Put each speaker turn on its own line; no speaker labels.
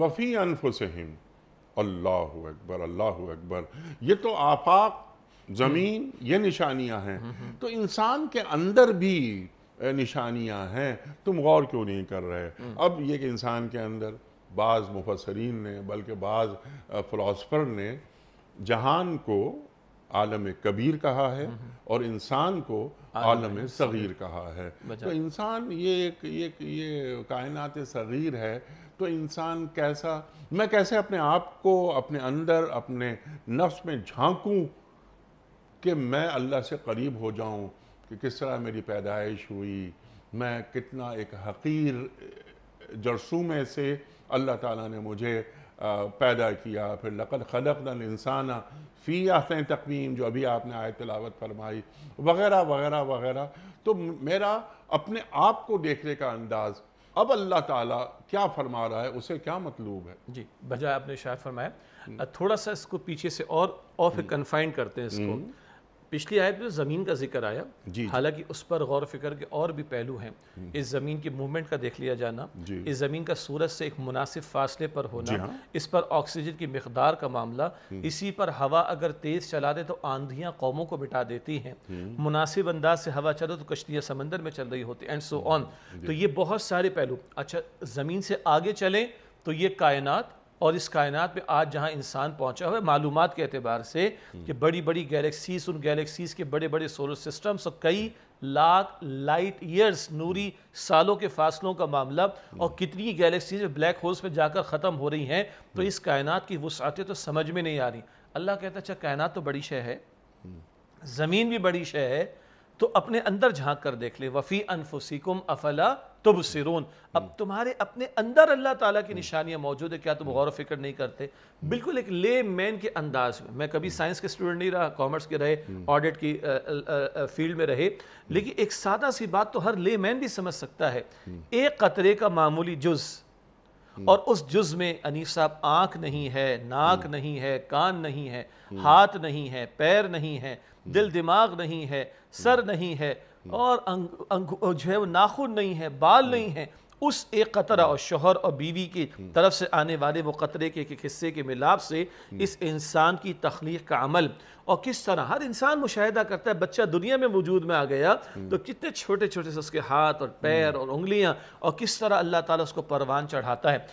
वफ़ी अनफुसहिम अल्लाह अकबर अल्लाह अकबर ये तो आफाक ज़मीन ये निशानियां हैं तो इंसान के अंदर भी निशानियां हैं तुम गौर क्यों नहीं कर रहे अब ये कि इंसान के अंदर बाज़ मुफसरीन ने बल्कि बाज़ फ़िलासफ़र ने जहान को आलम कबीर कहा है हम्म, हम्म। और इंसान को आलम सगीर कहा है तो इंसान ये एक ये ये कायनात सगीर है तो इंसान कैसा मैं कैसे अपने आप को अपने अंदर अपने नफ्स में झांकूं कि मैं अल्लाह से करीब हो जाऊं कि किस तरह मेरी पैदाइश हुई मैं कितना एक हकीर जरसू में से अल्लाह ताला ने मुझे पैदा किया फिर लक़द खलक इंसाना फ़ी आसें तकवीम जो अभी आपने आय तलावत फरमाई वगैरह वगैरह वगैरह तो मेरा अपने आप को देखने का अंदाज़ अब अल्लाह ताला क्या फरमा रहा है उसे क्या मतलूब है जी बजाय आपने शायद फरमाया हम्म। थोड़ा सा इसको पीछे से और और फिर कन्फाइन हम्म।
करते हैं इसको हम्म। पिछली आयत में ज़मीन का जिक्र आया जी हालांकि उस पर गौर फिक्र के और भी पहलू हैं हम्म। इस ज़मीन की मूवमेंट का देख लिया जाना इस ज़मीन का सूरज से एक मुनासिब फासले पर होना हाँ। इस पर ऑक्सीजन की मकदार का मामला हम्म। इसी पर हवा अगर तेज़ चला दे तो आंधियाँ कौमों को मिटा देती हैं हम्म। मुनासिब अंदाज से हवा चलो तो कश्तियाँ समंदर में चल रही होती एंड सो ऑन तो ये बहुत सारे पहलू अच्छा ज़मीन से आगे चलें तो ये कायनात और इस कायनात में आज जहाँ इंसान पहुँचा हुआ है मालूम के अतबार से हम्म। कि बड़ी बड़ी गैलेक्सीज उन गैलेक्सीज के बड़े बड़े सोलर सिस्टम्स और कई लाख लाइट ईयर्स नूरी सालों के फासलों का मामला हम्म। और कितनी गैलेक्सीज ब्लैक होल्स में जाकर ख़त्म हो रही हैं तो हम्म। इस कायनात की वसातें तो समझ में नहीं आ रही अल्लाह कहता अच्छा कायनात तो बड़ी शय है ज़मीन भी बड़ी शय है तो अपने अंदर झांक कर देख ले वफ़ी अनफुसिकुम अफला तुम सिरून अब हम्म। तुम्हारे अपने अंदर अल्लाह ताला की हम्म। निशानियां मौजूद है क्या तुम हम्म। गौर फिक्र नहीं करते बिल्कुल एक ले मैन के अंदाज में मैं कभी साइंस के स्टूडेंट नहीं रहा कॉमर्स के रहे ऑडिट की फील्ड में रहे लेकिन एक सादा सी बात तो हर ले मैन भी समझ सकता है एक कतरे का मामूली जुज़ और उस जुज में अनीस साहब आंख नहीं है नाक नहीं है कान नहीं है हाथ नहीं है पैर नहीं है दिल दिमाग नहीं है सर नहीं है हम्म। और अंग, अंग, जो है वो नाखून नहीं है बाल हम्म। नहीं है उस एक कतरा और शोहर और बीवी की हम्म। तरफ से आने वाले वो कतरे के एक हिस्से के मिलाप से इस इंसान की तख्लीक का अमल और किस तरह हर इंसान मुशाहिदा करता है बच्चा दुनिया में वजूद में आ गया तो कितने छोटे छोटे से उसके हाथ और पैर और उंगलियां और किस तरह अल्लाह ताला उसको परवान चढ़ाता है